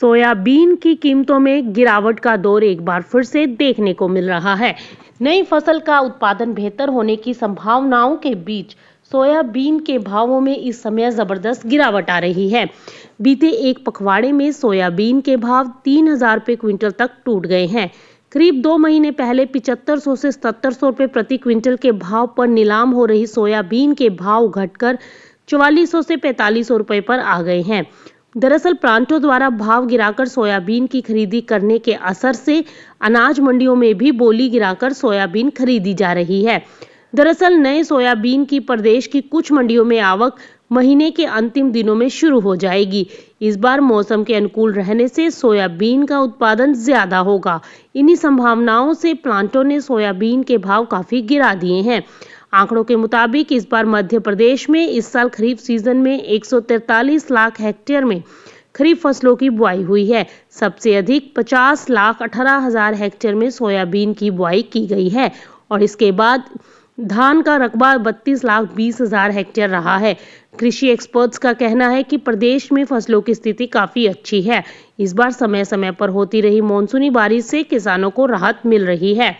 soybean की कीमतों में गिरावट का दौर एक बार फिर से देखने को मिल रहा है नई फसल का उत्पादन बेहतर होने की संभावनाओं के बीच सोयाबीन के भावों में इस समय जबरदस्त गिरावट आ रही है बीते एक पखवाड़े में सोयाबीन के भाव तीन हजार रुपये क्विंटल तक टूट गए हैं करीब दो महीने पहले पिचहत्तर सौ से सत्तर सौ रुपये प्रति क्विंटल के भाव पर नीलाम हो रही सोयाबीन के भाव घटकर चौवालीस सौ से पैंतालीस सौ रुपये पर आ गए हैं दरअसल प्रांतों द्वारा भाव गिराकर सोयाबीन की खरीदी करने के असर से अनाज मंडियों में भी बोली गिराकर सोयाबीन खरीदी जा रही है दरअसल नए सोयाबीन की प्रदेश की कुछ मंडियों में आवक महीने के अंतिम दिनों में शुरू हो जाएगी इस बार मौसम के अनुकूल रहने से सोयाबीन का उत्पादन ज्यादा होगा इन्हीं संभावनाओं से प्लांटों ने सोयाबीन के भाव काफी गिरा दिए हैं आंकड़ों के मुताबिक इस बार मध्य प्रदेश में इस साल खरीफ सीजन में एक लाख हेक्टेयर में खरीफ फसलों की बुआई हुई है सबसे अधिक 50 लाख अठारह हजार हेक्टेयर में सोयाबीन की बुआई की गई है और इसके बाद धान का रकबा बत्तीस लाख बीस हजार हेक्टेयर रहा है कृषि एक्सपर्ट्स का कहना है कि प्रदेश में फसलों की स्थिति काफी अच्छी है इस बार समय समय पर होती रही मानसूनी बारिश से किसानों को राहत मिल रही है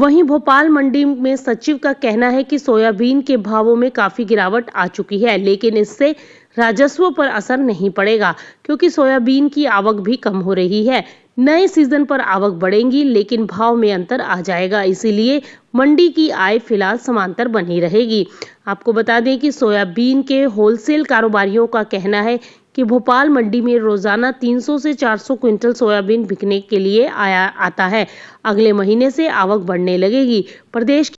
वहीं भोपाल मंडी में सचिव का कहना है कि सोयाबीन के भावों में काफी गिरावट आ चुकी है लेकिन इससे राजस्व पर असर नहीं पड़ेगा क्योंकि सोयाबीन की आवक भी कम हो रही है नए सीजन पर आवक बढ़ेगी लेकिन भाव में अंतर आ जाएगा इसीलिए मंडी की आय फिलहाल समांतर बनी रहेगी आपको बता दें कि सोयाबीन के होलसेल कारोबारियों का कहना है कि भोपाल मंडी में रोजाना 300 से 400 क्विंटल सोयाबीन बिकने के लिए आया आता है अगले महीने से आवक बढ़ने लगेगी प्रदेश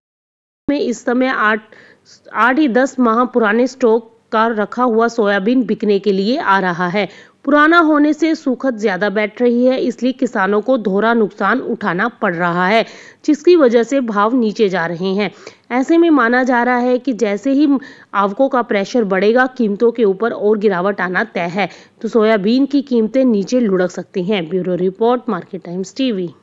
में इस समय आठ आठ ही दस माह पुराने स्टॉक का रखा हुआ सोयाबीन बिकने के लिए आ रहा है पुराना होने से सूखत ज़्यादा बैठ रही है इसलिए किसानों को दोहरा नुकसान उठाना पड़ रहा है जिसकी वजह से भाव नीचे जा रहे हैं ऐसे में माना जा रहा है कि जैसे ही आवकों का प्रेशर बढ़ेगा कीमतों के ऊपर और गिरावट आना तय है तो सोयाबीन की कीमतें नीचे लुढ़क सकती हैं bureau report market times TV